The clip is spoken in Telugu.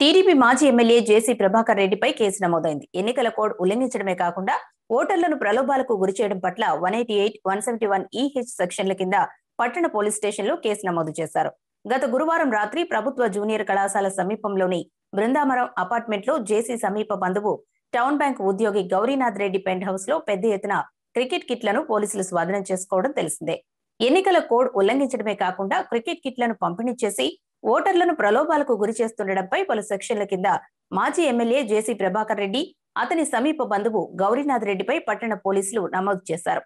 టీడీపీ మాజీ ఎమ్మెల్యే జేసీ ప్రభాకర్ రెడ్డిపై కేసు నమోదైంది ఎన్నికల కోడ్ ఉల్లంఘించడమే కాకుండా ఓటర్లను ప్రలోభాలకు గురి చేయడం పట్ల one eighty eight one seventy one EH సెక్షన్ల కింద పట్టణ పోలీస్ లో కేసు నమోదు చేశారు గత గురువారం రాత్రి ప్రభుత్వ జూనియర్ కళాశాల సమీపంలోని బృందామరం అపార్ట్మెంట్ లో జేసీ సమీప బంధువు టౌన్ బ్యాంక్ ఉద్యోగి గౌరీనాథ్ రెడ్డి పెంట్ హౌస్ లో పెద్ద ఎత్తున క్రికెట్ కిట్లను పోలీసులు స్వాధీనం చేసుకోవడం తెలిసిందే ఎన్నికల కోడ్ ఉల్లంఘించడమే కాకుండా క్రికెట్ కిట్లను పంపిణీ చేసి ఓటర్లను ప్రలోభాలకు గురి చేస్తుండడంపై పలు సెక్షన్ల కింద మాజీ ఎమ్మెల్యే జేసీ ప్రభాకర్ రెడ్డి అతని సమీప బంధువు గౌరీనాథ్ రెడ్డిపై పట్టణ పోలీసులు నమోదు చేశారు